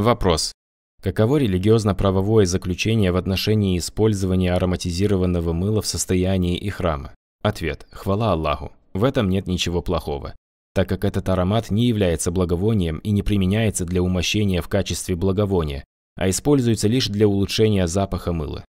Вопрос. Каково религиозно-правовое заключение в отношении использования ароматизированного мыла в состоянии и храма? Ответ. Хвала Аллаху. В этом нет ничего плохого, так как этот аромат не является благовонием и не применяется для умощения в качестве благовония, а используется лишь для улучшения запаха мыла.